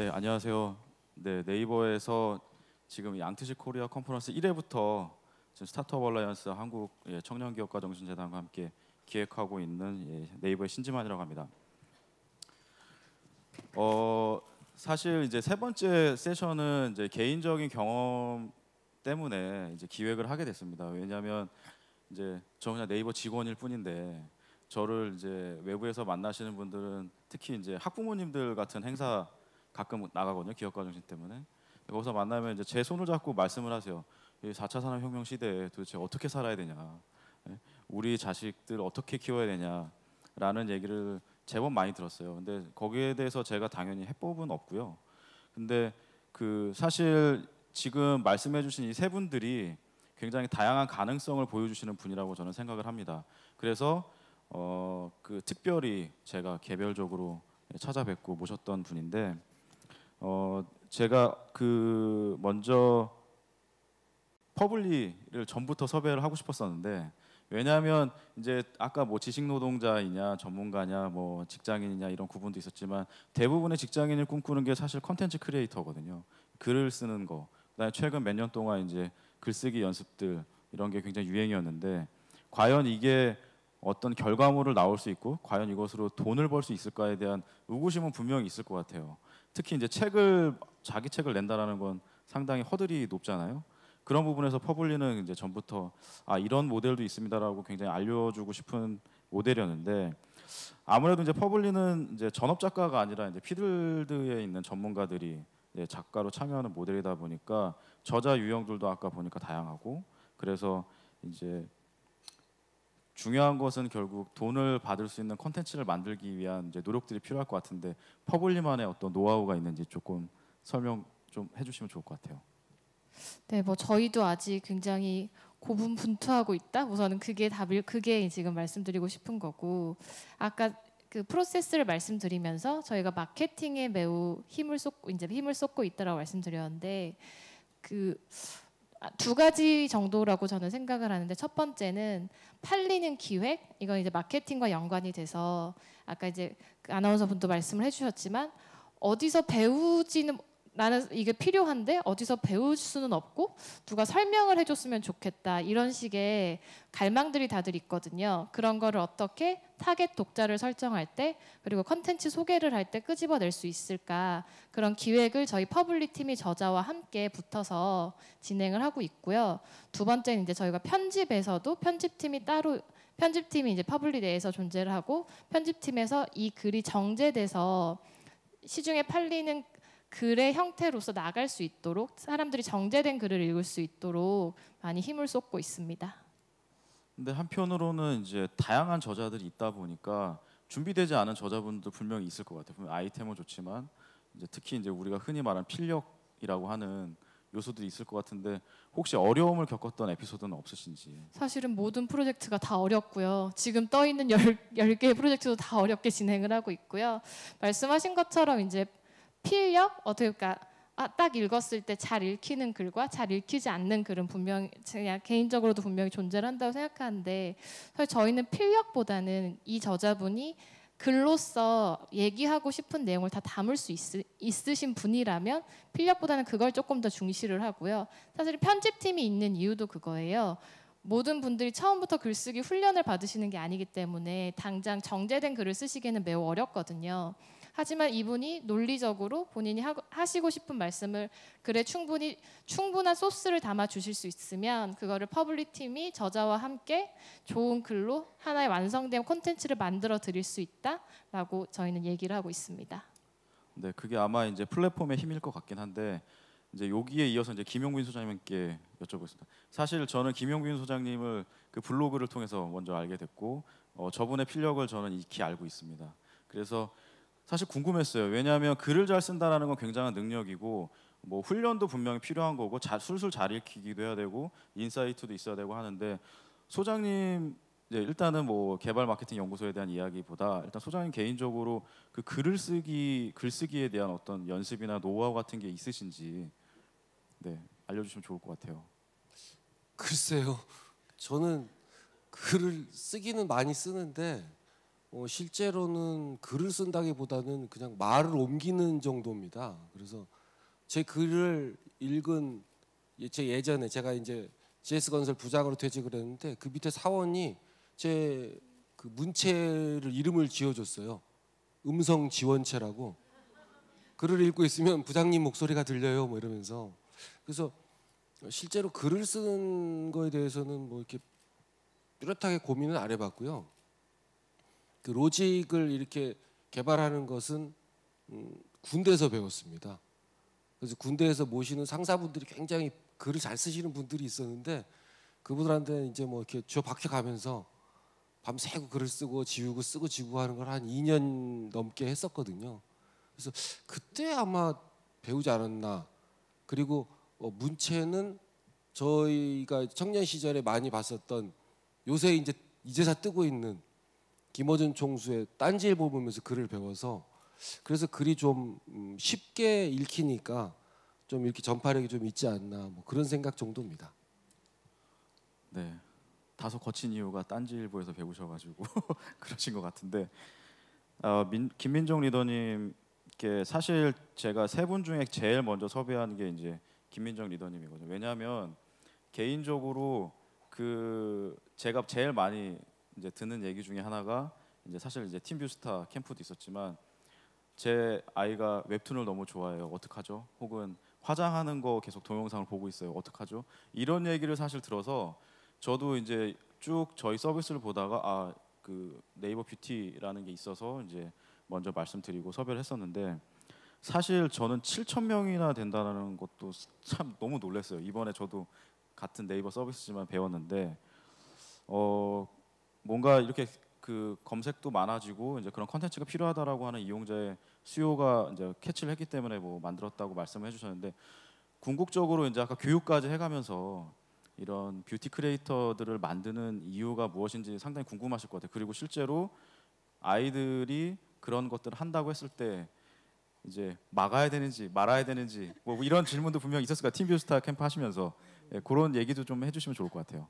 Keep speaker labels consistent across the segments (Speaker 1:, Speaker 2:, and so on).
Speaker 1: 네, 안녕하세요. 네, 네이버에서 지금 양트식 코리아 컨퍼런스 1회부터 지금 스타트업 얼라이언스 한국 예, 청년 기업과 정신재단과 함께 기획하고 있는 예, 네이버의 신지만이라고 합니다. 어, 사실 이제 세 번째 세션은 이제 개인적인 경험 때문에 이제 기획을 하게 됐습니다. 왜냐하면 이제 저 그냥 네이버 직원일 뿐인데 저를 이제 외부에서 만나시는 분들은 특히 이제 학부모님들 같은 행사 가끔 나가거든요. 기업가 정신 때문에. 거기서 만나면 이제 제 손을 잡고 말씀을 하세요. 4차 산업혁명 시대에 도대체 어떻게 살아야 되냐. 예? 우리 자식들 어떻게 키워야 되냐라는 얘기를 제법 많이 들었어요. 근데 거기에 대해서 제가 당연히 해법은 없고요. 근데 그 사실 지금 말씀해 주신 이 세 분들이 굉장히 다양한 가능성을 보여주시는 분이라고 저는 생각을 합니다. 그래서 어그 특별히 제가 개별적으로 찾아뵙고 모셨던 분인데 어 제가 그 먼저 퍼블리를 전부터 섭외를 하고 싶었었는데 왜냐하면 이제 아까 뭐 지식 노동자이냐 전문가냐 뭐 직장인이냐 이런 구분도 있었지만 대부분의 직장인을 꿈꾸는 게 사실 컨텐츠 크리에이터거든요. 글을 쓰는 거. 그다음에 최근 몇 년 동안 이제 글쓰기 연습들 이런 게 굉장히 유행이었는데 과연 이게 어떤 결과물을 나올 수 있고 과연 이것으로 돈을 벌 수 있을까에 대한 의구심은 분명히 있을 것 같아요. 특히 이제 책을 자기 책을 낸다라는 건 상당히 허들이 높잖아요. 그런 부분에서 퍼블리는 이제 전부터 아 이런 모델도 있습니다라고 굉장히 알려주고 싶은 모델이었는데 아무래도 이제 퍼블리는 이제 전업 작가가 아니라 이제 피들드에 있는 전문가들이 이제 작가로 참여하는 모델이다 보니까 저자 유형들도 아까 보니까 다양하고 그래서 이제 중요한 것은 결국 돈을 받을 수 있는 콘텐츠를 만들기 위한 이제 노력들이 필요할 것 같은데 퍼블리만의 어떤 노하우가 있는지 조금 설명 좀 해주시면 좋을 것 같아요.
Speaker 2: 네, 뭐 저희도 아직 굉장히 고분분투하고 있다. 우선은 그게 답일, 그게 지금 말씀드리고 싶은 거고 아까 그 프로세스를 말씀드리면서 저희가 마케팅에 매우 힘을 쏟 이제 힘을 쏟고 있다라고 말씀드렸는데 그 아, 두 가지 정도라고 저는 생각을 하는데 첫 번째는 팔리는 기획 이건 이제 마케팅과 연관이 돼서 아까 이제 아나운서분도 말씀을 해주셨지만 어디서 배우지는 나는 이게 필요한데 어디서 배울 수는 없고 누가 설명을 해줬으면 좋겠다 이런 식의 갈망들이 다들 있거든요. 그런 거를 어떻게 타겟 독자를 설정할 때 그리고 컨텐츠 소개를 할 때 끄집어낼 수 있을까 그런 기획을 저희 퍼블리 팀이 저자와 함께 붙어서 진행을 하고 있고요. 두 번째는 이제 저희가 편집에서도 편집팀이 따로 편집팀이 이제 퍼블리 내에서 존재를 하고 편집팀에서 이 글이 정제돼서 시중에 팔리는 글의 형태로서 나갈 수 있도록 사람들이 정제된 글을 읽을 수 있도록 많이 힘을 쏟고 있습니다.
Speaker 1: 근데 한편으로는 이제 다양한 저자들이 있다 보니까 준비되지 않은 저자분도 분명히 있을 것 같아요. 아이템은 좋지만 이제 특히 이제 우리가 흔히 말하는 필력이라고 하는 요소들이 있을 것 같은데 혹시 어려움을 겪었던 에피소드는 없으신지?
Speaker 2: 사실은 모든 프로젝트가 다 어렵고요. 지금 떠 있는 열0개의 프로젝트도 다 어렵게 진행을 하고 있고요. 말씀하신 것처럼 이제 필력 어떻게 그까 그러니까 아, 딱 읽었을 때 잘 읽히는 글과 잘 읽히지 않는 글은 분명 제가 개인적으로도 분명히 존재 한다고 생각하는데 저희는 필력보다는 이 저자분이 글로서 얘기하고 싶은 내용을 다 담을 수 있, 으신 분이라면 필력보다는 그걸 조금 더 중시를 하고요. 사실 편집팀이 있는 이유도 그거예요. 모든 분들이 처음부터 글쓰기 훈련을 받으시는 게 아니기 때문에 당장 정제된 글을 쓰시기에는 매우 어렵거든요. 하지만 이분이 논리적으로 본인이 하, 시고 싶은 말씀을 글에 충분히 충분한 소스를 담아 주실 수 있으면 그거를 퍼블리 팀이 저자와 함께 좋은 글로 하나의 완성된 콘텐츠를 만들어 드릴 수 있다라고 저희는 얘기를 하고 있습니다.
Speaker 1: 네, 그게 아마 이제 플랫폼의 힘일 것 같긴 한데 이제 여기에 이어서 이제 김용빈 소장님께 여쭤보겠습니다. 사실 저는 김용빈 소장님을 그 블로그를 통해서 먼저 알게 됐고 어, 저분의 필력을 저는 익히 알고 있습니다. 그래서 사실 궁금했어요. 왜냐하면 글을 잘 쓴다라는 건 굉장한 능력이고 뭐 훈련도 분명히 필요한 거고 잘 술술 잘 읽히기도 해야 되고 인사이트도 있어야 되고 하는데 소장님 일단은 뭐 개발 마케팅 연구소에 대한 이야기보다 일단 소장님 개인적으로 그 글을 쓰기 글쓰기에 대한 어떤 연습이나 노하우 같은 게 있으신지 네 알려주시면 좋을 것 같아요.
Speaker 3: 글쎄요, 저는 글을 쓰기는 많이 쓰는데 어, 실제로는 글을 쓴다기보다는 그냥 말을 옮기는 정도입니다. 그래서 제 글을 읽은 예, 제 예전에 제가 이제 GS 건설 부장으로 퇴직을 했는데 그 밑에 사원이 제 그 문체를 이름을 지어줬어요. 음성 지원체라고 글을 읽고 있으면 부장님 목소리가 들려요, 뭐 이러면서 그래서 실제로 글을 쓰는 거에 대해서는 뭐 이렇게 뚜렷하게 고민은 안 해봤고요. 그 로직을 이렇게 개발하는 것은 음, 군대에서 배웠습니다. 그래서 군대에서 모시는 상사분들이 굉장히 글을 잘 쓰시는 분들이 있었는데 그분들한테 이제 뭐 이렇게 저 밖에 가면서 밤새고 글을 쓰고 지우고 쓰고 지우고 하는 걸 한 2년 넘게 했었거든요. 그래서 그때 아마 배우지 않았나. 그리고 어, 문체는 저희가 청년 시절에 많이 봤었던 요새 이제 이제사 뜨고 있는 김어준 총수의 딴지일보 보면서 글을 배워서 그래서 글이 좀 음, 쉽게 읽히니까 좀 이렇게 전파력이 좀 있지 않나 뭐 그런 생각 정도입니다.
Speaker 1: 네, 다소 거친 이유가 딴지일보에서 배우셔가지고 그러신 것 같은데 어, 민, 김민종 리더님께 사실 제가 세 분 중에 제일 먼저 섭외한 게 이제 김민정 리더님이거든요. 왜냐하면 개인적으로 그 제가 제일 많이 이제 드는 얘기 중에 하나가 이제 사실 이제 팀뷰스타 캠프도 있었지만 제 아이가 웹툰을 너무 좋아해요. 어떡하죠? 혹은 화장하는 거 계속 동영상을 보고 있어요. 어떡하죠? 이런 얘기를 사실 들어서 저도 이제 쭉 저희 서비스를 보다가 아그 네이버 뷰티라는 게 있어서 이제 먼저 말씀드리고 섭외를 했었는데 사실 저는 7천 명이나 된다는 것도 참 너무 놀랐어요. 이번에 저도 같은 네이버 서비스지만 배웠는데 어 뭔가 이렇게 그 검색도 많아지고 이제 그런 컨텐츠가 필요하다라고 하는 이용자의 수요가 이제 캐치를 했기 때문에 뭐 만들었다고 말씀을 해주셨는데 궁극적으로 이제 아까 교육까지 해가면서 이런 뷰티 크리에이터들을 만드는 이유가 무엇인지 상당히 궁금하실 것 같아요. 그리고 실제로 아이들이 그런 것들을 한다고 했을 때 이제 막아야 되는지 말아야 되는지 뭐 이런 질문도 분명 있었을 거예요. 팀뷰스타 캠프 하시면서 예, 그런 얘기도 좀 해주시면 좋을 것 같아요.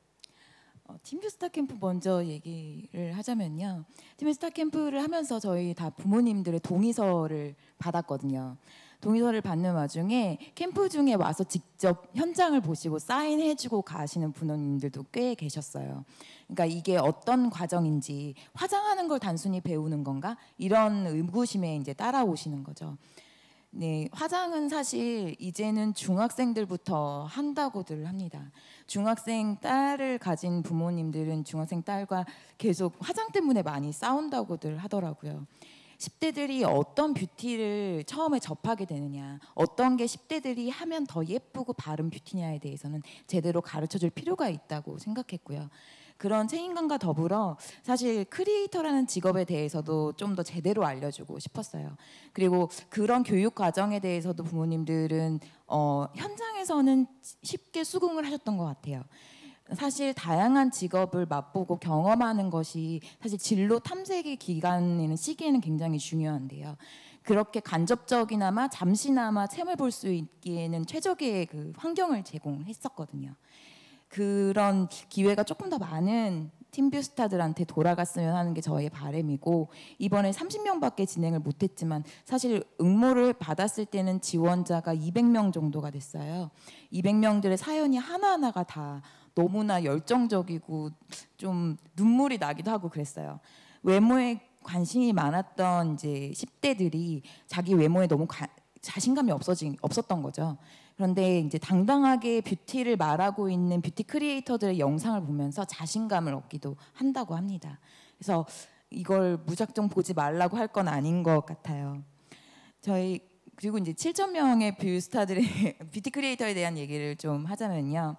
Speaker 1: 어,
Speaker 4: 팀뷰 스타캠프 먼저 얘기를 하자면요. 팀뷰 스타캠프를 하면서 저희 다 부모님들의 동의서를 받았거든요. 동의서를 받는 와중에 캠프 중에 와서 직접 현장을 보시고 사인해주고 가시는 부모님들도 꽤 계셨어요. 그러니까 이게 어떤 과정인지 화장하는 걸 단순히 배우는 건가 이런 의구심에 이제 따라오시는 거죠. 네, 화장은 사실 이제는 중학생들부터 한다고들 합니다. 중학생 딸을 가진 부모님들은 중학생 딸과 계속 화장 때문에 많이 싸운다고들 하더라고요. 10대들이 어떤 뷰티를 처음에 접하게 되느냐, 어떤 게 10대들이 하면 더 예쁘고 바른 뷰티냐에 대해서는 제대로 가르쳐 줄 필요가 있다고 생각했고요. 그런 책임감과 더불어 사실 크리에이터라는 직업에 대해서도 좀 더 제대로 알려주고 싶었어요. 그리고 그런 교육 과정에 대해서도 부모님들은 어, 현장에서는 쉽게 수긍을 하셨던 것 같아요. 사실 다양한 직업을 맛보고 경험하는 것이 사실 진로 탐색의 기간에는 시기에는 굉장히 중요한데요. 그렇게 간접적이나마 잠시나마 챔을 볼 수 있기에는 최적의 그 환경을 제공했었거든요. 그런 기회가 조금 더 많은 팀뷰 스타들한테 돌아갔으면 하는 게 저의 바램이고 이번에 30명밖에 진행을 못했지만 사실 응모를 받았을 때는 지원자가 200명 정도가 됐어요. 200명들의 사연이 하나하나가 다 너무나 열정적이고 좀 눈물이 나기도 하고 그랬어요. 외모에 관심이 많았던 이제 10대들이 자기 외모에 너무 가, 자신감이 없어진 없었던 거죠. 그런데 이제 당당하게 뷰티를 말하고 있는 뷰티 크리에이터들의 영상을 보면서 자신감을 얻기도 한다고 합니다. 그래서 이걸 무작정 보지 말라고 할 건 아닌 것 같아요. 저희 그리고 이제 7천 명의 뷰스타들의 뷰티 크리에이터에 대한 얘기를 좀 하자면요.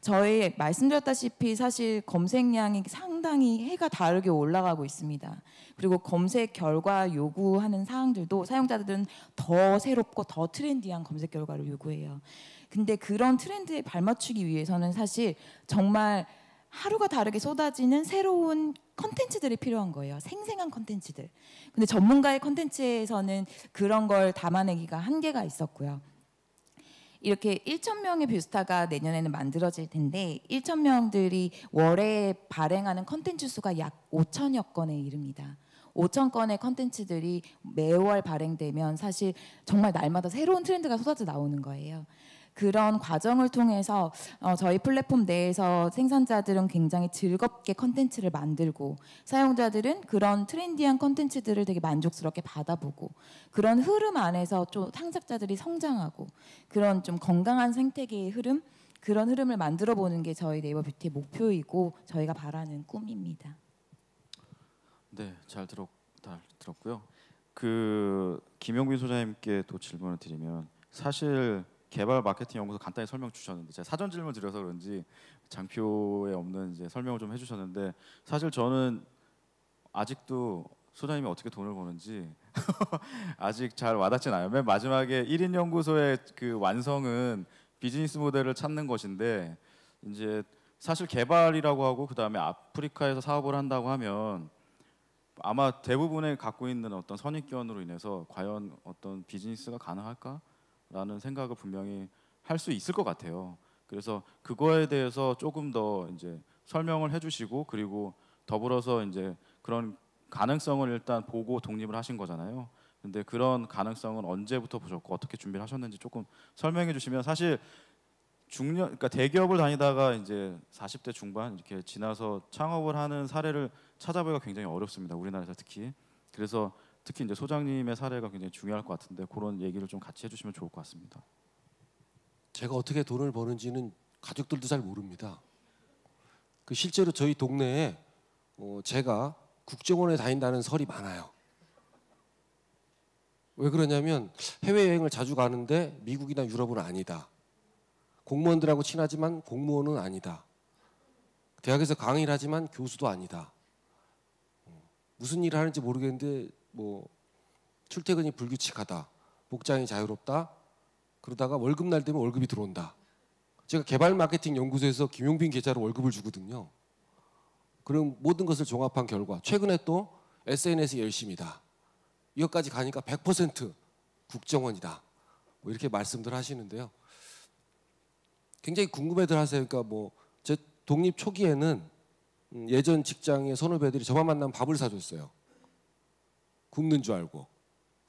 Speaker 4: 저희 말씀드렸다시피 사실 검색량이 상당히 해가 다르게 올라가고 있습니다. 그리고 검색 결과 요구하는 사항들도 사용자들은 더 새롭고 더 트렌디한 검색 결과를 요구해요. 근데 그런 트렌드에 발맞추기 위해서는 사실 정말 하루가 다르게 쏟아지는 새로운 컨텐츠들이 필요한 거예요. 생생한 컨텐츠들. 근데 전문가의 컨텐츠에서는 그런 걸 담아내기가 한계가 있었고요. 이렇게 1,000명의 뷰스타가 내년에는 만들어질 텐데 1,000명들이 월에 발행하는 컨텐츠 수가 약 5천여 건에 이릅니다. 5천 건의 컨텐츠들이 매월 발행되면 사실 정말 날마다 새로운 트렌드가 쏟아져 나오는 거예요. 그런 과정을 통해서 어, 저희 플랫폼 내에서 생산자들은 굉장히 즐겁게 컨텐츠를 만들고 사용자들은 그런 트렌디한 컨텐츠들을 되게 만족스럽게 받아보고 그런 흐름 안에서 좀 창작자들이 성장하고 그런 좀 건강한 생태계의 흐름 그런 흐름을 만들어 보는 게 저희 네이버 뷰티의 목표이고 저희가 바라는 꿈입니다.
Speaker 1: 네, 잘 들었 잘 들었고요. 그 김영빈 소장님께 또 질문을 드리면 사실 개발 마케팅 연구소 간단히 설명 주셨는데 제가 사전 질문 드려서 그런지 장표에 없는 이제 설명을 좀 해주셨는데 사실 저는 아직도 소장님이 어떻게 돈을 버는지 아직 잘 와닿진 않아요. 맨 마지막에 1인 연구소의 그 완성은 비즈니스 모델을 찾는 것인데 이제 사실 개발이라고 하고 그 다음에 아프리카에서 사업을 한다고 하면 아마 대부분의 갖고 있는 어떤 선입견으로 인해서 과연 어떤 비즈니스가 가능할까? 라는 생각을 분명히 할 수 있을 것 같아요. 그래서 그거에 대해서 조금 더 이제 설명을 해주시고 그리고 더불어서 이제 그런 가능성을 일단 보고 독립을 하신 거잖아요. 근데 그런 가능성은 언제부터 보셨고 어떻게 준비를 하셨는지 조금 설명해 주시면 사실 중년 그러니까 대기업을 다니다가 이제 40대 중반 이렇게 지나서 창업을 하는 사례를 찾아보기가 굉장히 어렵습니다. 우리나라에서 특히. 그래서 특히 이제 소장님의 사례가 굉장히 중요할 것 같은데 그런 얘기를 좀 같이 해주시면
Speaker 3: 좋을 것 같습니다. 제가 어떻게 돈을 버는지는 가족들도 잘 모릅니다. 그 실제로 저희 동네에 어 제가 국정원에 다닌다는 설이 많아요. 왜 그러냐면 해외여행을 자주 가는데 미국이나 유럽은 아니다. 공무원들하고 친하지만 공무원은 아니다. 대학에서 강의를 하지만 교수도 아니다. 어, 무슨 일을 하는지 모르겠는데 뭐 출퇴근이 불규칙하다, 복장이 자유롭다, 그러다가 월급날 되면 월급이 들어온다. 제가 개발 마케팅 연구소에서 김용빈 계좌로 월급을 주거든요. 그럼 모든 것을 종합한 결과 최근에 또 SNS 열심이다. 이것까지 가니까 100% 국정원이다. 뭐 이렇게 말씀들 하시는데요. 굉장히 궁금해들 하세요. 그러니까 뭐 제 독립 초기에는 음, 예전 직장의 선후배들이 저만 만나면 밥을 사줬어요. 굶는 줄 알고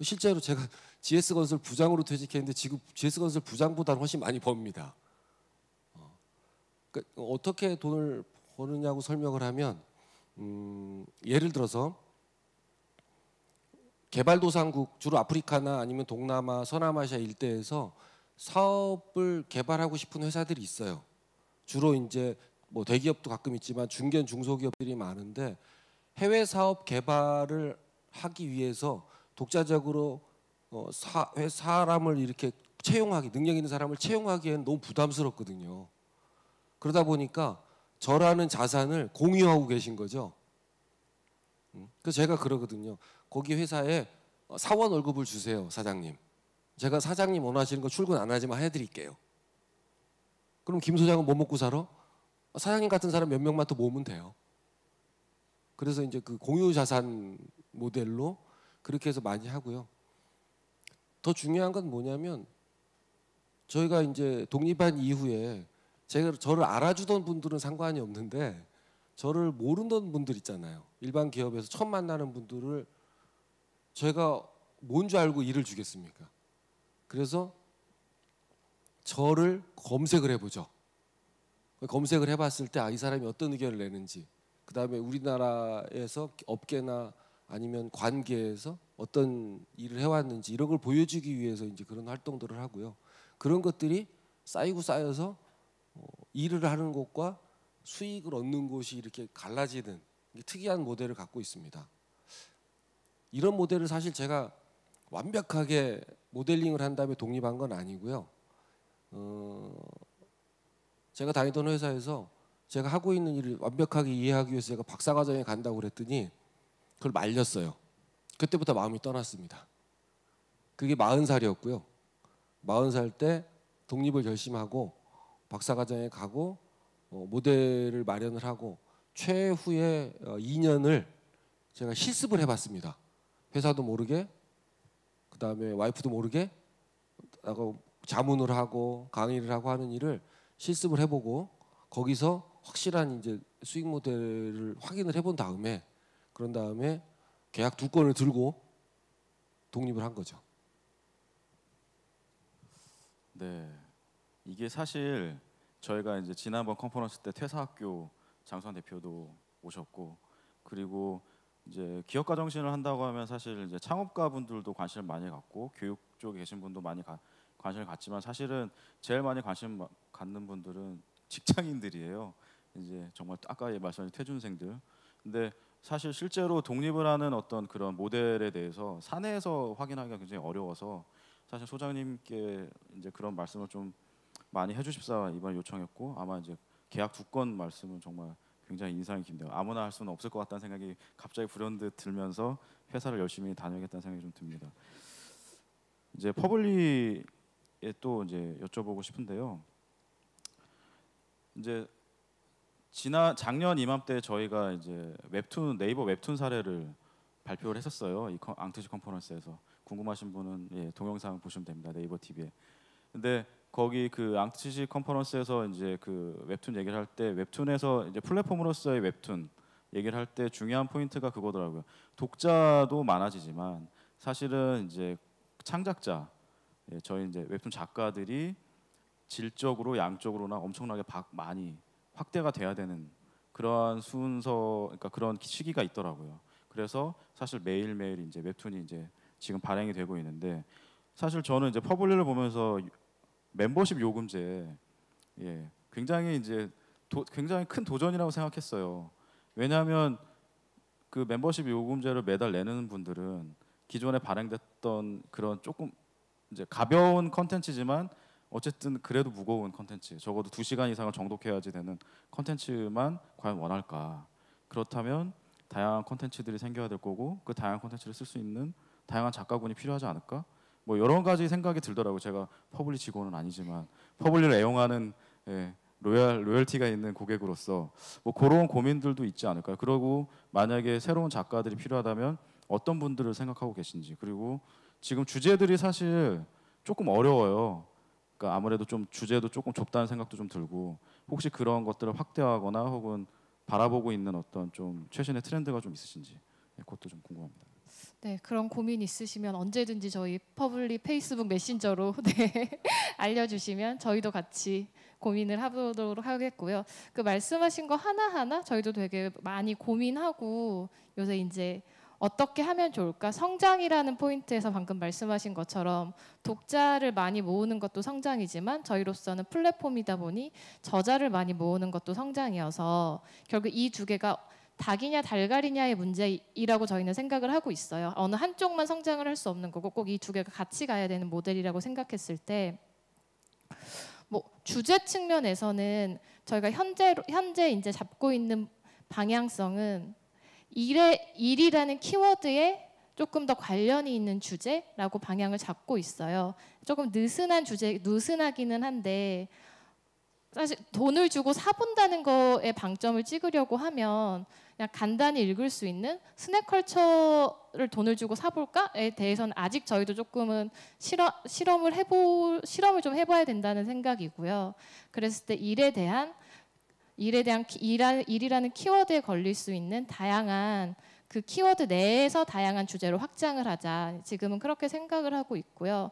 Speaker 3: 실제로 제가 GS건설 부장으로 퇴직했는데 지금 GS건설 부장보다는 훨씬 많이 법니다. 어. 그러니까 어떻게 돈을 버느냐고 설명을 하면 음, 예를 들어서 개발도상국 주로 아프리카나 아니면 동남아 서남아시아 일대에서 사업을 개발하고 싶은 회사들이 있어요. 주로 이제 뭐 대기업도 가끔 있지만 중견 중소기업들이 많은데 해외 사업 개발을 하기 위해서 독자적으로 어, 사, 사람을 이렇게 채용하기 능력 있는 사람을 채용하기엔 너무 부담스럽거든요. 그러다 보니까 저라는 자산을 공유하고 계신 거죠. 그 제가 그러거든요. 거기 회사에 어, 사원 월급을 주세요, 사장님. 제가 사장님 원하시는 거 출근 안 하지만 해드릴게요. 그럼 김 소장은 뭐 먹고 살아? 사장님 같은 사람 몇 명만 더 모으면 돼요. 그래서 이제 그 공유 자산 모델로 그렇게 해서 많이 하고요. 더 중요한 건 뭐냐면 저희가 이제 독립한 이후에 제가 저를 알아주던 분들은 상관이 없는데 저를 모르던 분들 있잖아요. 일반 기업에서 처음 만나는 분들을 제가 뭔 줄 알고 일을 주겠습니까? 그래서 저를 검색을 해보죠. 검색을 해봤을 때아이 사람이 어떤 의견을 내는지 그 다음에 우리나라에서 업계나 아니면 관계에서 어떤 일을 해왔는지 이런 걸 보여주기 위해서 이제 그런 활동들을 하고요. 그런 것들이 쌓이고 쌓여서 어, 일을 하는 곳과 수익을 얻는 곳이 이렇게 갈라지는 특이한 모델을 갖고 있습니다. 이런 모델을 사실 제가 완벽하게 모델링을 한 다음에 독립한 건 아니고요. 어, 제가 다니던 회사에서 제가 하고 있는 일을 완벽하게 이해하기 위해서 제가 박사과정에 간다고 그랬더니 그걸 말렸어요. 그때부터 마음이 떠났습니다. 그게 마흔 살이었고요. 마흔 살 때 독립을 결심하고 박사과정에 가고 어, 모델을 마련을 하고 최후의 2년을 어, 제가 실습을 해봤습니다. 회사도 모르게 그 다음에 와이프도 모르게 하고 자문을 하고 강의를 하고 하는 일을 실습을 해보고 거기서 확실한 이제 수익 모델을 확인을 해본 다음에 그런 다음에 계약 두 건을 들고 독립을 한 거죠.
Speaker 1: 네. 이게 사실 저희가 이제 지난번 컨퍼런스 때 퇴사학교 장선 대표도 오셨고 그리고 이제 기업가 정신을 한다고 하면 사실 이제 창업가 분들도 관심을 많이 갖고 교육 쪽에 계신 분도 많이 가, 관심을 갖지만 사실은 제일 많이 관심 갖는 분들은 직장인들이에요. 이제 정말 아까 말씀하신 퇴준생들. 근데 사실 실제로 독립을 하는 어떤 그런 모델에 대해서 사내에서 확인하기가 굉장히 어려워서 사실 소장님께 이제 그런 말씀을 좀 많이 해주십사 이번 요청했고 아마 이제 계약 두 건 말씀은 정말 굉장히 인상이 깊네요. 아무나 할 수는 없을 것 같다는 생각이 갑자기 불현듯 들면서 회사를 열심히 다녀야겠다는 생각이 좀 듭니다. 이제 퍼블리에 또 이제 여쭤보고 싶은데요. 이제 지난 작년 이맘때 저희가 이제 웹툰 네이버 웹툰 사례를 발표를 했었어요. 이 앙트시 컨퍼런스에서 궁금하신 분은 예, 동영상 보시면 됩니다. 네이버 TV에. 근데 거기 그 앙트시 컨퍼런스에서 이제 그 웹툰 얘기를 할 때 웹툰에서 이제 플랫폼으로서의 웹툰 얘기를 할 때 중요한 포인트가 그거더라고요. 독자도 많아지지만 사실은 이제 창작자 예, 저희 이제 웹툰 작가들이 질적으로 양적으로나 엄청나게 박 많이 확대가 돼야 되는 그러한 순서, 그러니까 그런 시기가 있더라고요. 그래서 사실 매일 매일 이제 웹툰이 이제 지금 발행이 되고 있는데 사실 저는 이제 퍼블리를 보면서 멤버십 요금제 예, 굉장히 이제 도, 굉장히 큰 도전이라고 생각했어요. 왜냐하면 그 멤버십 요금제를 매달 내는 분들은 기존에 발행됐던 그런 조금 이제 가벼운 컨텐츠지만 어쨌든 그래도 무거운 컨텐츠 적어도 두 시간 이상을 정독해야지 되는 컨텐츠만 과연 원할까 그렇다면 다양한 컨텐츠들이 생겨야 될 거고 그 다양한 컨텐츠를 쓸 수 있는 다양한 작가군이 필요하지 않을까 뭐 여러 가지 생각이 들더라고요 제가 퍼블리 직원은 아니지만 퍼블리를 애용하는 예, 로열, 로열티가 있는 고객으로서 뭐 그런 고민들도 있지 않을까요 그러고 만약에 새로운 작가들이 필요하다면 어떤 분들을 생각하고 계신지 그리고 지금 주제들이 사실 조금 어려워요 그러니까 아무래도 좀 주제도 조금 좁다는 생각도 좀 들고 혹시 그런 것들을 확대하거나 혹은 바라보고 있는 어떤 좀 최신의 트렌드가 좀 있으신지 예, 그것도 좀 궁금합니다.
Speaker 2: 네, 그런 고민 있으시면 언제든지 저희 퍼블리 페이스북 메신저로 네, 알려주시면 저희도 같이 고민을 하도록 하겠고요. 그 말씀하신 거 하나하나 저희도 되게 많이 고민하고 요새 이제 어떻게 하면 좋을까? 성장이라는 포인트에서 방금 말씀하신 것처럼 독자를 많이 모으는 것도 성장이지만 저희로서는 플랫폼이다 보니 저자를 많이 모으는 것도 성장이어서 결국 이 두 개가 닭이냐 달걀이냐의 문제이라고 저희는 생각을 하고 있어요. 어느 한쪽만 성장을 할 수 없는 거고 꼭 이 두 개가 같이 가야 되는 모델이라고 생각했을 때뭐 주제 측면에서는 저희가 현재 현재 이제 잡고 있는 방향성은 일에, 일이라는 키워드에 조금 더 관련이 있는 주제라고 방향을 잡고 있어요. 조금 느슨한 주제, 느슨하기는 한데 사실 돈을 주고 사본다는 거에 방점을 찍으려고 하면 그냥 간단히 읽을 수 있는 스낵컬처를 돈을 주고 사볼까에 대해서는 아직 저희도 조금은 실험, 실험을 해보 실험을 좀 해봐야 된다는 생각이고요. 그랬을 때 일에 대한 일에 대한 일이라는 키워드에 걸릴 수 있는 다양한 그 키워드 내에서 다양한 주제로 확장을 하자. 지금은 그렇게 생각을 하고 있고요.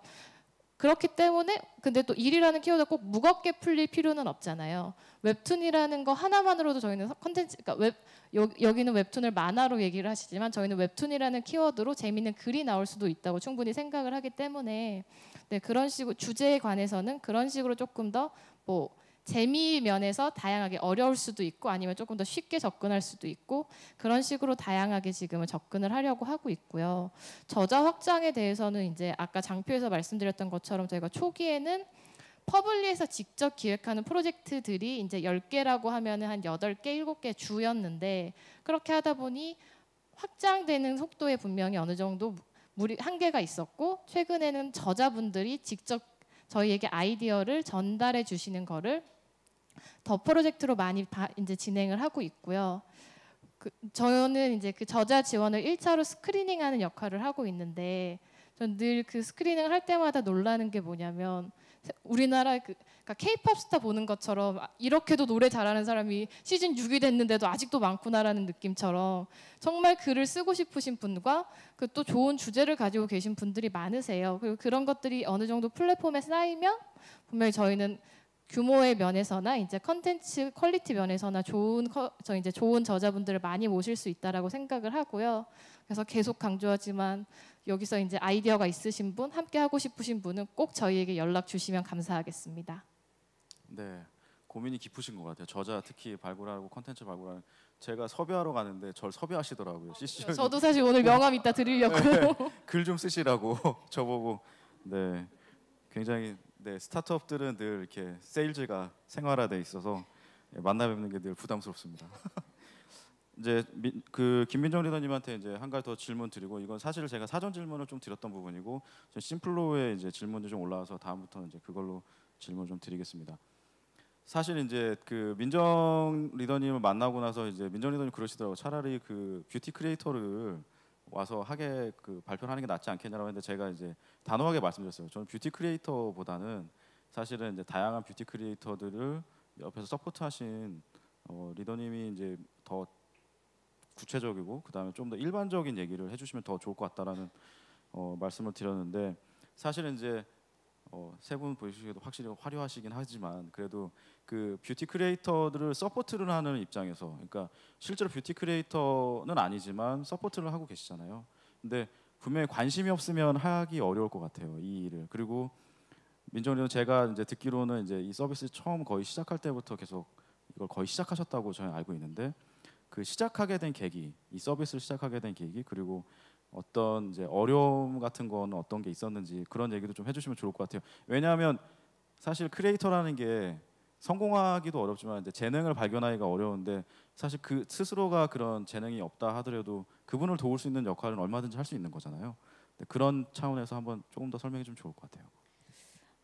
Speaker 2: 그렇기 때문에 근데 또 일이라는 키워드가 꼭 무겁게 풀릴 필요는 없잖아요. 웹툰이라는 거 하나만으로도 저희는 컨텐츠 그러니까 웹 여, 기는 웹툰을 만화로 얘기를 하시지만 저희는 웹툰이라는 키워드로 재미있는 글이 나올 수도 있다고 충분히 생각을 하기 때문에 네, 그런 식으로 주제에 관해서는 그런 식으로 조금 더뭐 재미 면에서 다양하게 어려울 수도 있고 아니면 조금 더 쉽게 접근할 수도 있고 그런 식으로 다양하게 지금은 접근을 하려고 하고 있고요. 저자 확장에 대해서는 이제 아까 장표에서 말씀드렸던 것처럼 저희가 초기에는 퍼블리에서 직접 기획하는 프로젝트들이 이제 10개라고 하면 한 8개, 7개 주였는데 그렇게 하다 보니 확장되는 속도에 분명히 어느 정도 무리, 한계가 있었고 최근에는 저자분들이 직접 저희에게 아이디어를 전달해 주시는 거를 더 프로젝트로 많이 바, 이제 진행을 하고 있고요. 그, 저는 이제 그 저자 지원을 1차로 스크리닝하는 역할을 하고 있는데 전늘그 스크리닝을 할 때마다 놀라는 게 뭐냐면 우리나라 그그러팝 그러니까 스타 보는 것처럼 아, 이렇게도 노래 잘하는 사람이 시즌 6이 됐는데도 아직도 많구나라는 느낌처럼 정말 글을 쓰고 싶으신 분과 그 또 좋은 주제를 가지고 계신 분들이 많으세요. 그리고 그런 것들이 어느 정도 플랫폼에 쌓이면 분명히 저희는 규모의 면에서나 이제 컨텐츠 퀄리티 면에서나 좋은 저 이제 좋은 저자분들을 많이 모실 수 있다라고 생각을 하고요. 그래서 계속 강조하지만 여기서 이제 아이디어가 있으신 분, 함께 하고 싶으신 분은 꼭 저희에게 연락 주시면 감사하겠습니다.
Speaker 1: 네. 고민이 깊으신 것 같아요. 저자 특히 발굴하고 컨텐츠 발굴하는 제가 섭외하러 가는데 저를 섭외하시더라고요. 아, 저도 사실 오늘 명함 이따 드리려고 네, 글좀 쓰시라고 저보고 네 굉장히 네, 스타트업들은 늘 이렇게 세일즈가 생활화돼 있어서 예, 만나 뵙는 게 늘 부담스럽습니다. 이제 미, 그 김민정 리더님한테 이제 한 가지 더 질문 드리고 이건 사실 제가 사전 질문을 좀 드렸던 부분이고 심플로에 이제 질문이 좀 올라와서 다음부터는 이제 그걸로 질문 좀 드리겠습니다. 사실 이제 그 민정 리더님을 만나고 나서 이제 민정 리더님 그러시더라고 차라리 그 뷰티 크리에이터를 와서 하게 그 발표를 하는 게 낫지 않겠냐고 했는데 제가 이제 단호하게 말씀드렸어요. 저는 뷰티 크리에이터보다는 사실은 이제 다양한 뷰티 크리에이터들을 옆에서 서포트하신 어, 리더님이 이제 더 구체적이고 그다음에 좀 더 일반적인 얘기를 해주시면 더 좋을 것 같다라는 어, 말씀을 드렸는데 사실은 이제 어, 세분 보시기도 확실히 화려하시긴 하지만 그래도 그 뷰티 크리에이터들을 서포트를 하는 입장에서 그러니까 실제로 뷰티 크리에이터는 아니지만 서포트를 하고 계시잖아요. 근데 분명히 관심이 없으면 하기 어려울 것 같아요. 이 일을. 그리고 민정이는 제가 이제 듣기로는 이제 이 서비스 처음 거의 시작할 때부터 계속 이걸 거의 시작하셨다고 저는 알고 있는데 그 시작하게 된 계기, 이 서비스를 시작하게 된 계기 그리고 어떤 이제 어려움 같은 건 어떤 게 있었는지 그런 얘기도 좀 해주시면 좋을 것 같아요. 왜냐하면 사실 크리에이터라는 게 성공하기도 어렵지만 이제 재능을 발견하기가 어려운데 사실 그 스스로가 그런 재능이 없다 하더라도 그분을 도울 수 있는 역할은 얼마든지 할 수 있는 거잖아요. 그런 차원에서 한번 조금 더 설명해 주면 좋을 것 같아요.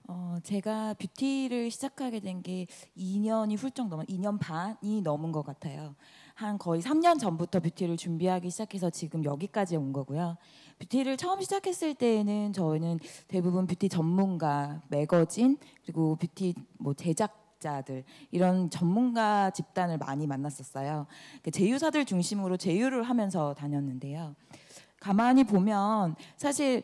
Speaker 4: 어, 제가 뷰티를 시작하게 된 게 2년이 훌쩍 넘은 2년 반이 넘은 것 같아요. 한 거의 3년 전부터 뷰티를 준비하기 시작해서 지금 여기까지 온 거고요. 뷰티를 처음 시작했을 때에는 저희는 대부분 뷰티 전문가, 매거진, 그리고 뷰티 뭐 제작 학자들 이런 전문가 집단을 많이 만났었어요. 그 제휴사들 중심으로 제휴를 하면서 다녔는데요. 가만히 보면 사실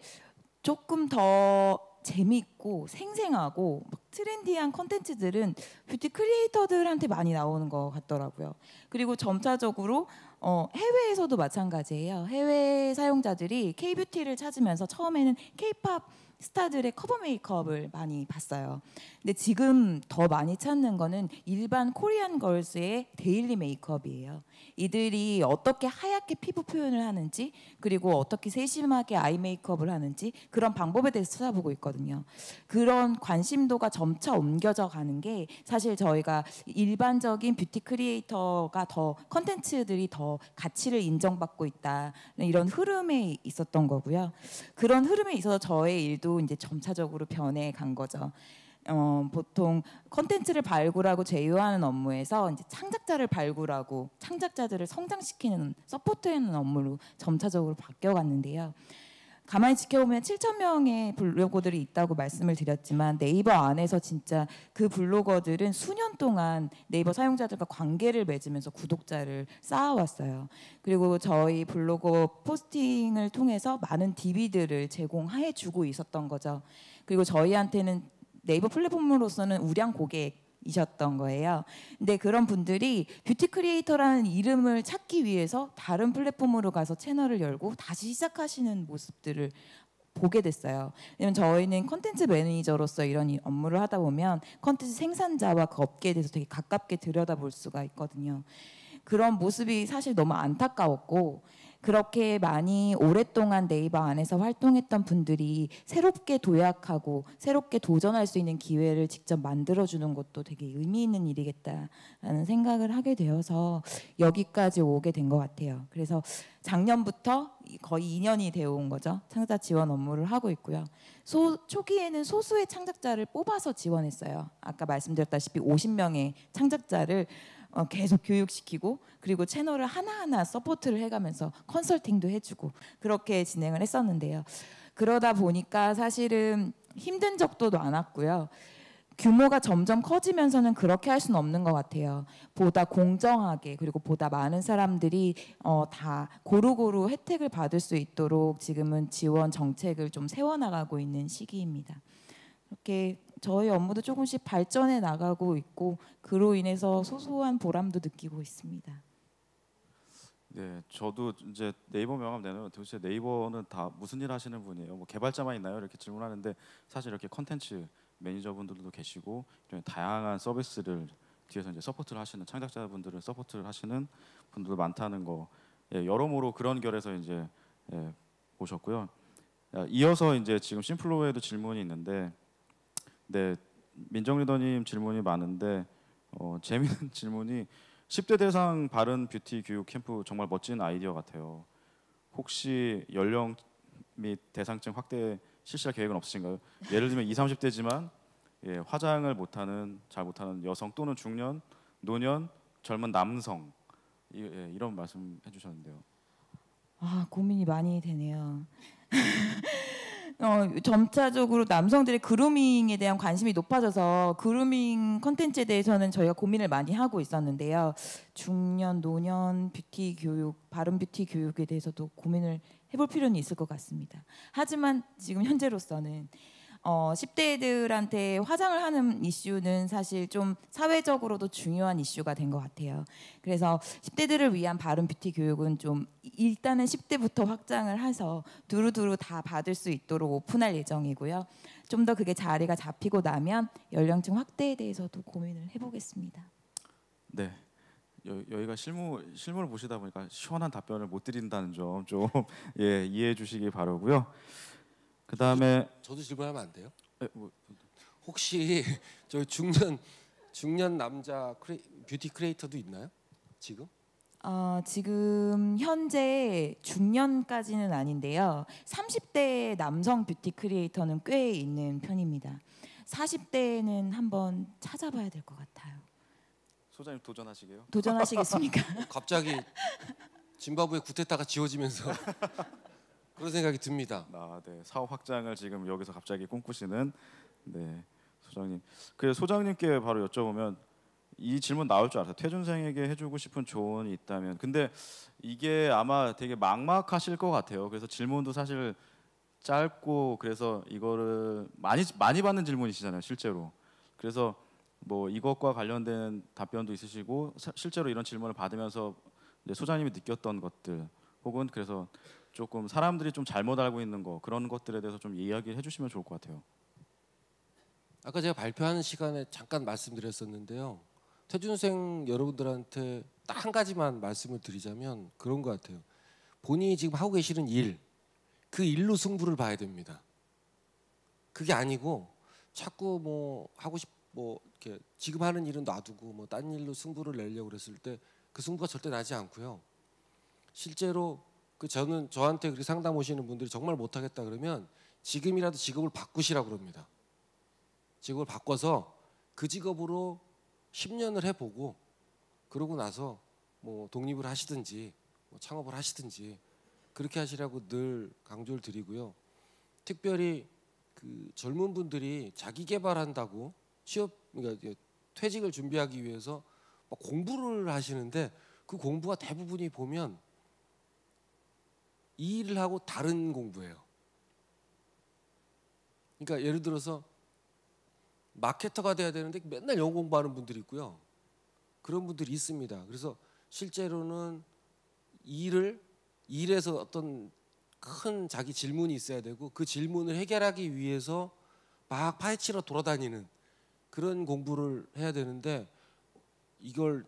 Speaker 4: 조금 더재미고 생생하고 트렌디한 컨텐츠들은 뷰티 크리에이터들한테 많이 나오는 것 같더라고요. 그리고 점차적으로 어, 해외에서도 마찬가지예요. 해외 사용자들이 K 뷰티를 찾으면서 처음에는 K 팝 스타들의 커버 메이크업을 많이 봤어요. 근데 지금 더 많이 찾는 거는 일반 코리안 걸스의 데일리 메이크업이에요. 이들이 어떻게 하얗게 피부 표현을 하는지 그리고 어떻게 세심하게 아이 메이크업을 하는지 그런 방법에 대해서 찾아보고 있거든요. 그런 관심도가 점차 옮겨져 가는 게 사실 저희가 일반적인 뷰티 크리에이터가 더 컨텐츠들이 더 가치를 인정받고 있다 이런 흐름에 있었던 거고요. 그런 흐름에 있어서 저의 일도 방도 이제 점차적으로 변해 간 거죠. 어, 보통 컨텐츠를 발굴하고 제휴하는 업무에서 이제 창작자를 발굴하고 창작자들을 성장시키는 서포트하는 업무로 점차적으로 바뀌어갔는데요. 가만히 지켜보면 7천 명의 블로거들이 있다고 말씀을 드렸지만 네이버 안에서 진짜 그 블로거들은 수년 동안 네이버 사용자들과 관계를 맺으면서 구독자를 쌓아왔어요. 그리고 저희 블로거 포스팅을 통해서 많은 DB들을 제공해 주고 있었던 거죠. 그리고 저희한테는 네이버 플랫폼으로서는 우량 고객 이셨던 거예요. 근데 그런 분들이 뷰티 크리에이터라는 이름을 찾기 위해서 다른 플랫폼으로 가서 채널을 열고 다시 시작하시는 모습들을 보게 됐어요. 왜냐면 저희는 컨텐츠 매니저로서 이런 업무를 하다 보면 컨텐츠 생산자와 그 업계에 대해서 되게 가깝게 들여다볼 수가 있거든요. 그런 모습이 사실 너무 안타까웠고 그렇게 많이 오랫동안 네이버 안에서 활동했던 분들이 새롭게 도약하고 새롭게 도전할 수 있는 기회를 직접 만들어주는 것도 되게 의미 있는 일이겠다라는 생각을 하게 되어서 여기까지 오게 된 것 같아요. 그래서 작년부터 거의 2년이 되어 온 거죠. 창작 지원 업무를 하고 있고요. 소, 초기에는 소수의 창작자를 뽑아서 지원했어요. 아까 말씀드렸다시피 50명의 창작자를 어, 계속 교육시키고 그리고 채널을 하나하나 서포트를 해가면서 컨설팅도 해주고 그렇게 진행을 했었는데요. 그러다 보니까 사실은 힘든 적도 많았고요. 규모가 점점 커지면서는 그렇게 할 수는 없는 것 같아요. 보다 공정하게 그리고 보다 많은 사람들이 어, 다 고루고루 혜택을 받을 수 있도록 지금은 지원 정책을 좀 세워나가고 있는 시기입니다. 이렇게 저희 업무도 조금씩 발전해 나가고 있고 그로 인해서 소소한 보람도 느끼고 있습니다.
Speaker 1: 네, 저도 이제 네이버 명함 내놓으 도대체 네이버는 다 무슨 일 하시는 분이에요? 뭐 개발자만 있나요? 이렇게 질문하는데 사실 이렇게 컨텐츠 매니저분들도 계시고 다양한 서비스를 뒤에서 이제 서포트를 하시는 창작자분들을 서포트를 하시는 분들도 많다는 거 예, 여러모로 그런 결에서 이제 예, 보셨고요. 아, 이어서 이제 지금 심플로에도 질문이 있는데 네, 민정 리더님 질문이 많은데 어, 재미있는 질문이 10대 대상 바른 뷰티 교육 캠프 정말 멋진 아이디어 같아요. 혹시 연령 및 대상층 확대 실시할 계획은 없으신가요? 예를 들면 2 30대지만 예, 화장을 못하는 잘 못하는 여성 또는 중년, 노년, 젊은 남성 이, 예, 이런 말씀 해주셨는데요.
Speaker 4: 아 고민이 많이 되네요. 어, 점차적으로 남성들의 그루밍에 대한 관심이 높아져서 그루밍 컨텐츠에 대해서는 저희가 고민을 많이 하고 있었는데요. 중년, 노년 뷰티 교육, 바른 뷰티 교육에 대해서도 고민을 해볼 필요는 있을 것 같습니다. 하지만 지금 현재로서는 어, 10대들한테 화장을 하는 이슈는 사실 좀 사회적으로도 중요한 이슈가 된 것 같아요. 그래서 10대들을 위한 바른 뷰티 교육은 좀 일단은 10대부터 확장을 해서 두루두루 다 받을 수 있도록 오픈할 예정이고요. 좀 더 그게 자리가 잡히고 나면 연령층 확대에 대해서도 고민을 해보겠습니다.
Speaker 1: 네. 여, 여기가 실무 실무를 보시다 보니까 시원한 답변을 못 드린다는 점좀 예, 이해해 주시기 바라고요. 그 다음에
Speaker 3: 저도 질문하면 안 돼요? 네, 뭐. 혹시 저 중년 중년 남자 크레, 뷰티 크리에이터도 있나요? 지금?
Speaker 4: 어, 지금 현재 중년까지는 아닌데요. 30대 남성 뷰티 크리에이터는 꽤 있는 편입니다. 40대에는 한번 찾아봐야 될 것 같아요.
Speaker 3: 소장님 도전하시게요? 도전하시겠습니까? 갑자기 짐바브웨 구테타가 지워지면서 그런 생각이 듭니다. 아, 네. 사업 확장을 지금 여기서 갑자기 꿈꾸시는 네.
Speaker 1: 소장님. 그 소장님께 바로 여쭤보면 이 질문 나올 줄알았요 태준생에게 해주고 싶은 조언이 있다면. 근데 이게 아마 되게 막막하실 것 같아요. 그래서 질문도 사실 짧고 그래서 이거를 많이 많이 받는 질문이시잖아요, 실제로. 그래서 뭐 이것과 관련된 답변도 있으시고 사, 실제로 이런 질문을 받으면서 소장님이 느꼈던 것들 혹은 그래서 조금 사람들이 좀 잘못 알고 있는 거 그런 것들에 대해서 좀 이야기를 해주시면 좋을 것 같아요.
Speaker 3: 아까 제가 발표하는 시간에 잠깐 말씀드렸었는데요. 태준생 여러분들한테 딱 한 가지만 말씀을 드리자면 그런 것 같아요. 본인이 지금 하고 계시는 일, 그 일로 승부를 봐야 됩니다. 그게 아니고 자꾸 뭐 하고 싶, 뭐 이렇게 지금 하는 일은 놔두고 뭐딴 일로 승부를 내려고 그랬을 때 그 승부가 절대 나지 않고요. 실제로 그 저는 저한테 그렇게 상담 오시는 분들이 정말 못하겠다 그러면 지금이라도 직업을 바꾸시라고 그럽니다. 직업을 바꿔서 그 직업으로 10년을 해보고 그러고 나서 뭐 독립을 하시든지 뭐 창업을 하시든지 그렇게 하시라고 늘 강조를 드리고요. 특별히 그 젊은 분들이 자기 개발한다고 취업 그러니까 퇴직을 준비하기 위해서 공부를 하시는데 그 공부가 대부분이 보면 이 일을 하고 다른 공부예요. 그러니까 예를 들어서 마케터가 돼야 되는데 맨날 영어 공부하는 분들이 있고요. 그런 분들이 있습니다. 그래서 실제로는 일을 일에서 어떤 큰 자기 질문이 있어야 되고 그 질문을 해결하기 위해서 막 파헤치러 돌아다니는 그런 공부를 해야 되는데 이걸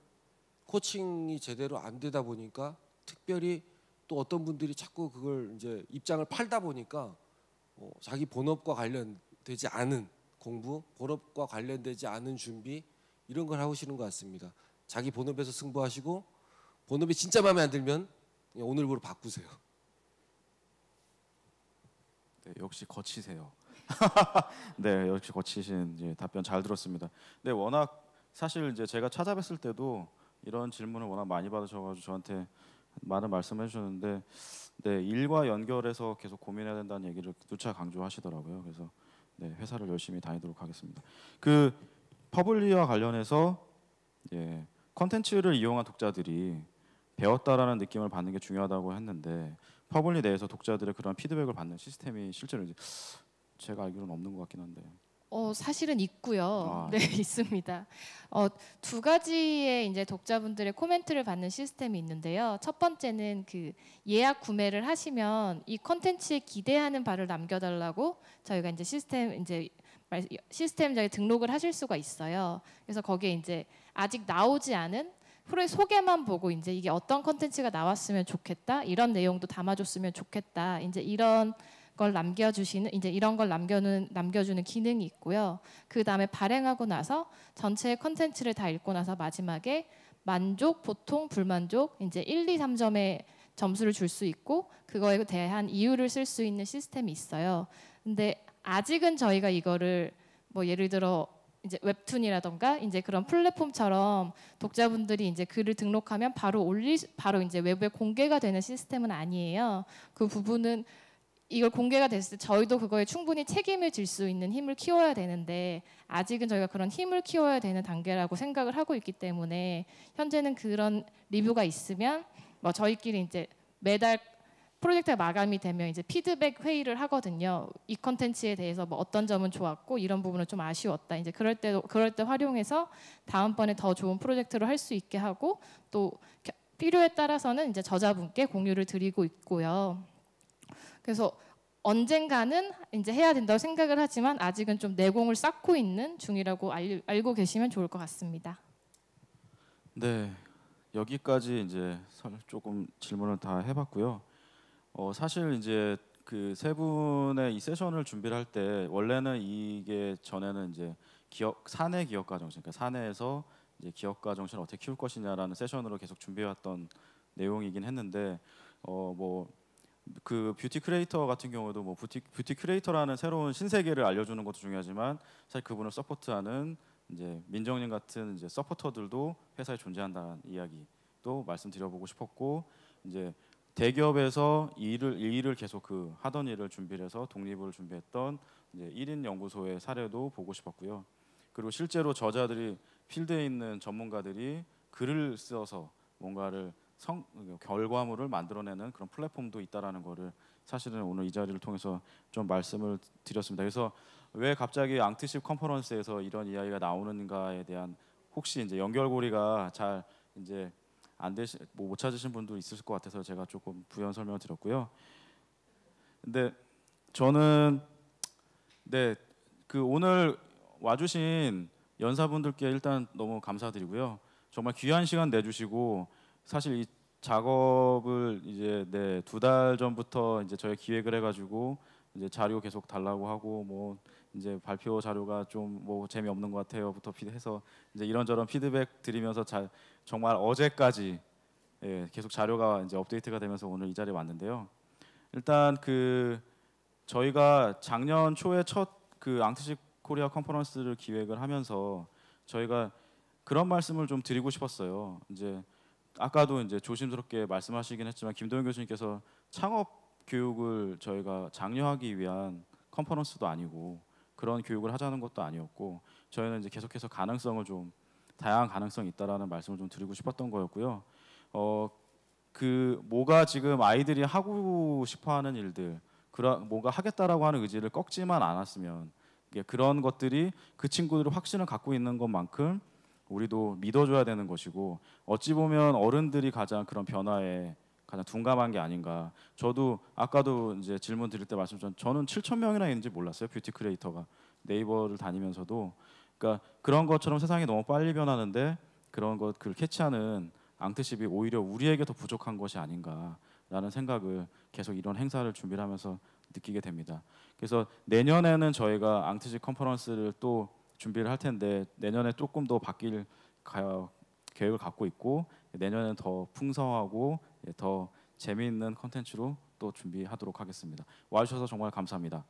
Speaker 3: 코칭이 제대로 안 되다 보니까 특별히 또 어떤 분들이 자꾸 그걸 이제 입장을 팔다 보니까 어, 자기 본업과 관련되지 않은 공부, 본업과 관련되지 않은 준비 이런 걸 하시는 고것 같습니다. 자기 본업에서 승부하시고 본업이 진짜 마음에 안 들면 오늘부로 바꾸세요.
Speaker 1: 네, 역시 거치세요. 네, 역시 거치신 예, 답변 잘 들었습니다. 네, 워낙 사실 이제 제가 찾아뵀을 때도 이런 질문을 워낙 많이 받으셔가지고 저한테 많은 말씀해 주셨는데 네, 일과 연결해서 계속 고민해야 된다는 얘기를 누차 강조하시더라고요. 그래서 네, 회사를 열심히 다니도록 하겠습니다. 그 퍼블리와 관련해서 예, 컨텐츠를 이용한 독자들이 배웠다라는 느낌을 받는 게 중요하다고 했는데 퍼블리 내에서 독자들의 그런 피드백을 받는 시스템이 실제로 이제 제가 알기로는 없는 것 같긴 한데
Speaker 2: 어, 사실은 있고요. 아. 네, 네, 있습니다. 어, 두 가지의 이제 독자분들의 코멘트를 받는 시스템이 있는데요. 첫 번째는 그 예약 구매를 하시면 이 컨텐츠에 기대하는 바를 남겨달라고 저희가 이제 시스템 이제 시스템에 등록을 하실 수가 있어요. 그래서 거기에 이제 아직 나오지 않은 프로의 소개만 보고 이제 이게 어떤 컨텐츠가 나왔으면 좋겠다 이런 내용도 담아줬으면 좋겠다 이제 이런 걸 남겨주시는 이제 이런 걸 남겨는 남겨주는 기능이 있고요. 그 다음에 발행하고 나서 전체 컨텐츠를 다 읽고 나서 마지막에 만족, 보통, 불만족 이제 1, 2, 3점의 점수를 줄 수 있고 그거에 대한 이유를 쓸 수 있는 시스템이 있어요. 근데 아직은 저희가 이거를 뭐 예를 들어 이제 웹툰이라던가 이제 그런 플랫폼처럼 독자분들이 이제 글을 등록하면 바로 올리 바로 이제 외부에 공개가 되는 시스템은 아니에요. 그 부분은 이걸 공개가 됐을 때 저희도 그거에 충분히 책임을 질 수 있는 힘을 키워야 되는데 아직은 저희가 그런 힘을 키워야 되는 단계라고 생각을 하고 있기 때문에 현재는 그런 리뷰가 있으면 뭐 저희끼리 이제 매달 프로젝트가 마감이 되면 이제 피드백 회의를 하거든요. 이 컨텐츠에 대해서 뭐 어떤 점은 좋았고 이런 부분은 좀 아쉬웠다. 이제 그럴 때 그럴 때 활용해서 다음번에 더 좋은 프로젝트로 할수 있게 하고 또 필요에 따라서는 이제 저자분께 공유를 드리고 있고요. 그래서 언젠가는 이제 해야 된다고 생각을 하지만 아직은 좀 내공을 쌓고 있는 중이라고 알, 알고 계시면 좋을 것 같습니다.
Speaker 1: 네, 여기까지 이제 조금 질문을 다 해봤고요. 어, 사실 이제 그 세 분의 이 세션을 준비를 할 때 원래는 이게 전에는 이제 기업 사내 기업가 정신, 그러니까 사내에서 이제 기업가 정신을 어떻게 키울 것이냐라는 세션으로 계속 준비해왔던 내용이긴 했는데 어뭐 그 뷰티 크리에이터 같은 경우도 뭐 뷰티, 뷰티 크리에이터라는 새로운 신세계를 알려주는 것도 중요하지만 사실 그분을 서포트하는 이제 민정님 같은 이제 서포터들도 회사에 존재한다는 이야기도 말씀드려보고 싶었고 이제 대기업에서 일을 일을 계속 그 하던 일을 준비해서 독립을 준비했던 이제 1인 연구소의 사례도 보고 싶었고요. 그리고 실제로 저자들이 필드에 있는 전문가들이 글을 써서 뭔가를 성, 결과물을 만들어내는 그런 플랫폼도 있다라는 거를 사실은 오늘 이 자리를 통해서 좀 말씀을 드렸습니다. 그래서 왜 갑자기 앙트십 컨퍼런스에서 이런 이야기가 나오는가에 대한 혹시 이제 연결고리가 잘 이제 안 되시 뭐못 찾으신 분도 있을것 같아서 제가 조금 부연 설명을 드렸고요. 근데 저는 네 그 오늘 와주신 연사분들께 일단 너무 감사드리고요. 정말 귀한 시간 내주시고 사실 이 작업을 이제 네, 두 달 전부터 이제 저희 기획을 해가지고 이제 자료 계속 달라고 하고 뭐 이제 발표 자료가 좀 뭐 재미없는 것 같아요부터 해서 이제 이런저런 피드백 드리면서 자, 정말 어제까지 예, 계속 자료가 이제 업데이트가 되면서 오늘 이 자리에 왔는데요. 일단 그 저희가 작년 초에 첫 그 앙트식 코리아 컨퍼런스를 기획을 하면서 저희가 그런 말씀을 좀 드리고 싶었어요. 이제 아까도 이제 조심스럽게 말씀하시긴 했지만 김도영 교수님께서 창업 교육을 저희가 장려하기 위한 컨퍼런스도 아니고 그런 교육을 하자는 것도 아니었고 저희는 이제 계속해서 가능성을 좀 다양한 가능성이 있다라는 말씀을 좀 드리고 싶었던 거였고요. 어, 그 뭐가 지금 아이들이 하고 싶어하는 일들, 그라, 뭔가 하겠다라고 하는 의지를 꺾지만 않았으면 그런 것들이 그 친구들이 확신을 갖고 있는 것만큼 우리도 믿어줘야 되는 것이고 어찌 보면 어른들이 가장 그런 변화에 가장 둔감한 게 아닌가. 저도 아까도 이제 질문 드릴 때 말씀드렸 저는 7천 명이나 있는지 몰랐어요. 뷰티 크리에이터가 네이버를 다니면서도 그러니까 그런 것처럼 세상이 너무 빨리 변하는데 그런 것그 캐치하는 앙트십이 오히려 우리에게 더 부족한 것이 아닌가라는 생각을 계속 이런 행사를 준비하면서 느끼게 됩니다. 그래서 내년에는 저희가 앙트십 컨퍼런스를 또 준비를 할 텐데 내년에 조금 더 바뀔 가, 계획을 갖고 있고 내년에더 풍성하고 예, 더 재미있는 컨텐츠로 또 준비하도록 하겠습니다. 와주셔서 정말 감사합니다.